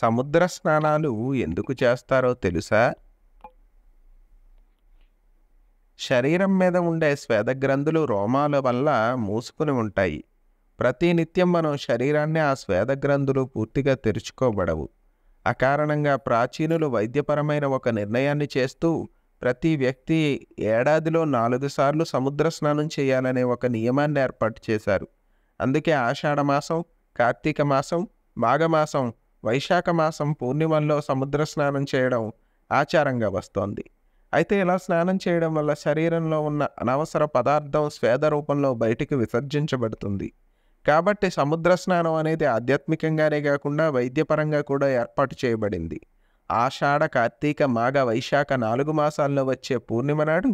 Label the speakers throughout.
Speaker 1: సముద్ర స్నానాలు ఎందుకు చేస్తారో తెలుసా శరీరం మీద ఉండే స్వేదగ్రంథులు రోమాల వల్ల మూసుకుని ఉంటాయి ప్రతి నిత్యం మనం శరీరాన్ని ఆ స్వేదగ్రంథులు పూర్తిగా తెరుచుకోబడవు అకారణంగా ప్రాచీనులు వైద్యపరమైన ఒక నిర్ణయాన్ని చేస్తూ ప్రతి వ్యక్తి ఏడాదిలో నాలుగు సార్లు సముద్ర స్నానం చేయాలనే ఒక నియమాన్ని ఏర్పాటు చేశారు అందుకే ఆషాఢమాసం కార్తీక మాసం మాఘమాసం వైశాఖ మాసం పూర్ణిమల్లో సముద్ర స్నానం చేయడం ఆచారంగా వస్తోంది అయితే ఇలా స్నానం చేయడం వల్ల శరీరంలో ఉన్న అనవసర పదార్థం స్వేద రూపంలో బయటికి విసర్జించబడుతుంది కాబట్టి సముద్ర స్నానం అనేది ఆధ్యాత్మికంగానే కాకుండా వైద్యపరంగా కూడా ఏర్పాటు చేయబడింది ఆషాఢ కార్తీక మాఘ వైశాఖ నాలుగు మాసాల్లో వచ్చే పూర్ణిమ నాడు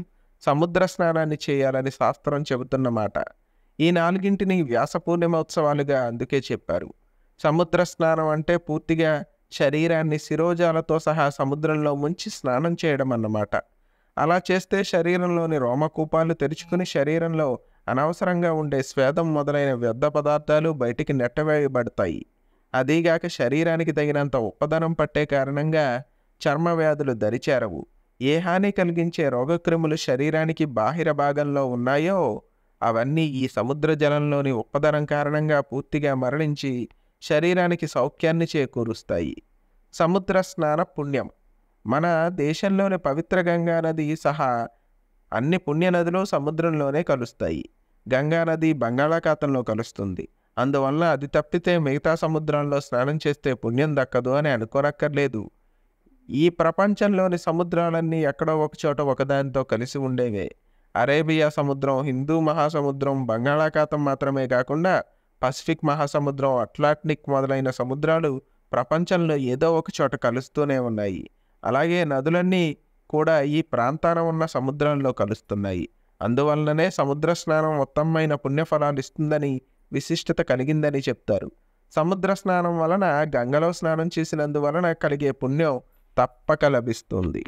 Speaker 1: సముద్ర స్నానాన్ని చేయాలని శాస్త్రం చెబుతున్నమాట ఈ నాలుగింటిని వ్యాస పూర్ణిమ ఉత్సవాలుగా అందుకే చెప్పారు సముద్ర స్నానం అంటే పూర్తిగా శరీరాన్ని శిరోజాలతో సహా సముద్రంలో ముంచి స్నానం చేయడం అన్నమాట అలా చేస్తే శరీరంలోని రోమకూపాలు తెరుచుకుని శరీరంలో అనవసరంగా ఉండే స్వేదం మొదలైన వ్యర్థ పదార్థాలు బయటికి నెట్టవేయబడతాయి అదీగాక శరీరానికి తగినంత ఉప్పదనం పట్టే కారణంగా చర్మ వ్యాధులు దరిచేరవు ఏ హాని కలిగించే రోగక్రిములు శరీరానికి బాహిర భాగంలో ఉన్నాయో అవన్నీ ఈ సముద్ర జలంలోని ఉప్పదనం కారణంగా పూర్తిగా మరణించి శరీరానికి సౌఖ్యాన్ని చేకూరుస్తాయి సముద్ర స్నాన పుణ్యం మన దేశంలోని పవిత్ర గంగా నది సహా అన్ని పుణ్యనదులు సముద్రంలోనే కలుస్తాయి గంగా నది బంగాళాఖాతంలో కలుస్తుంది అందువల్ల అది తప్పితే మిగతా సముద్రంలో స్నానం చేస్తే పుణ్యం దక్కదు అని అనుకోనక్కర్లేదు ఈ ప్రపంచంలోని సముద్రాలన్నీ ఎక్కడో ఒక చోట ఒకదానితో కలిసి ఉండేవే అరేబియా సముద్రం హిందూ మహాసముద్రం బంగాళాఖాతం మాత్రమే కాకుండా పసిఫిక్ మహాసముద్రం అట్లాంటిక్ మొదలైన సముద్రాలు ప్రపంచంలో ఏదో ఒక చోట కలుస్తూనే ఉన్నాయి అలాగే నదులన్నీ కూడా ఈ ప్రాంతాన ఉన్న సముద్రంలో కలుస్తున్నాయి అందువలననే సముద్ర స్నానం ఉత్తమమైన పుణ్యఫలాలు ఇస్తుందని విశిష్టత కలిగిందని చెప్తారు సముద్ర స్నానం వలన గంగలో స్నానం చేసినందువలన కలిగే పుణ్యం తప్పక లభిస్తుంది